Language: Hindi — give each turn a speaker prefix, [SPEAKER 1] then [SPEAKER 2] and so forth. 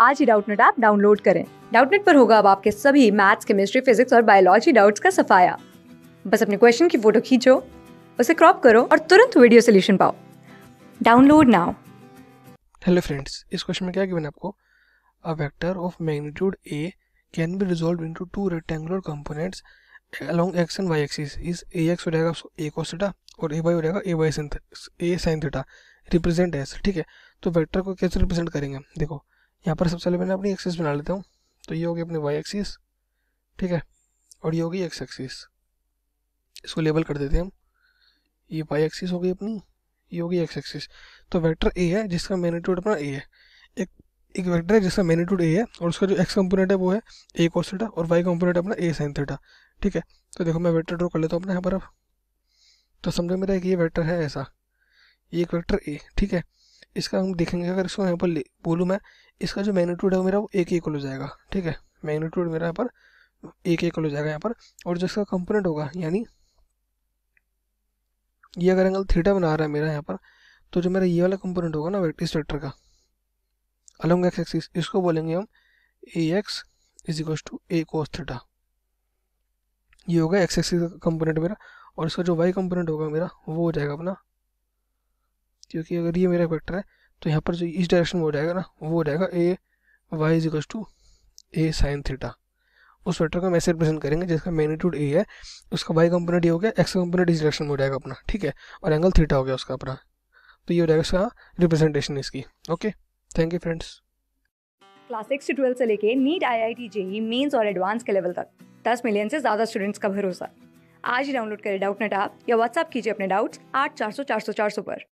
[SPEAKER 1] आज ही डाउटनेट ऐप डाउनलोड करें डाउटनेट पर होगा अब आपके सभी मैथ्स केमिस्ट्री फिजिक्स और बायोलॉजी डाउट्स का सफाया बस अपने क्वेश्चन की फोटो खींचो उसे क्रॉप करो और तुरंत वीडियो सोल्यूशन पाओ डाउनलोड नाउ
[SPEAKER 2] हेलो फ्रेंड्स इस क्वेश्चन में क्या गिवन आपको a vector of magnitude A can be resolve into two rectangular components along X and Y axis axis A X हो जाएगा ए cos थीटा और ए वाई हो जाएगा A Y A sine theta represents ठीक है तो वेक्टर को कैसे रिप्रेजेंट करेंगे देखो यहाँ पर सबसे पहले मैंने अपनी एक्सिस बना लेता हूँ तो ये होगी अपनी वाई एक्सिस ठीक है और ये होगी एक्स एक्सिस इसको लेबल कर देते हैं हम ये वाई एक्सिस हो गई अपनी ये होगी एक्स एक्सिस तो वेक्टर ए है जिसका मैग्नीट्यूड अपना ए है एक एक वेक्टर है जिसका मैग्नीट्यूड ए है और उसका जो एक्स कंपोनेंट है वो है ए कोस और वाई कंपोनेंट अपना ए साइन थीटा ठीक है तो देखो मैं वेक्टर ड्रॉ कर लेता हूँ अपने यहाँ पर अब तो समझो मेरा एक ये वैक्टर है ऐसा ये एक वैक्टर ए ठीक है इसका हम देखेंगे अगर इसको यहाँ पर बोलूँ मैं इसका जो मैग्नीट्यूड है वो मेरा वो एक एक हो जाएगा ठीक है मैग्नीट्यूड मेरा यहाँ पर एक एक हो जाएगा यहाँ पर और जो इसका कंपोनेंट होगा यानी ये अगर एंगल थीटा बना रहा है मेरा यहाँ पर तो जो मेरा ये वाला कंपोनेंट होगा ना इस ट्रैक्टर का अलोंग एक्स एक्सिस इसको बोलेंगे हम A X is equals to A cos theta ये होगा एक्स एक्सिस का कंपोनेंट मेरा और इसका जो वाई कंपोनेंट होगा मेरा वो हो जाएगा अपना क्योंकि अगर ये मेरा वेक्टर है तो यहाँ पर जो इस डायरेक्शन में हो जाएगा ना वो हो जाएगा A Y is equal to A sine theta उस वेक्टर को हम ऐसे रिप्रेजेंट करेंगे जिसका मैग्नीट्यूड ए है उसका वाई कंपोनेंट ये हो गया एक्स कंपोनेंट इस डायरेक्शन में हो जाएगा अपना ठीक है और एंगल थीटा हो गया उसका अपना तो ये हो जाएगा उसका रिप्रेजेंटेशन इसकी okay thank you friends
[SPEAKER 1] class six से ट्वेल्थ से लेके NEET I I T JEE mains और एडवांस के लेवल तक दस मिलियन से ज़्यादा स्टूडेंट्स का भरोसा आज ही डाउनलोड करें डाउट नेट आप या व्हाट्सअप कीजिए अपने डाउट्स आठ चार सौ चार सौ चार सौ पर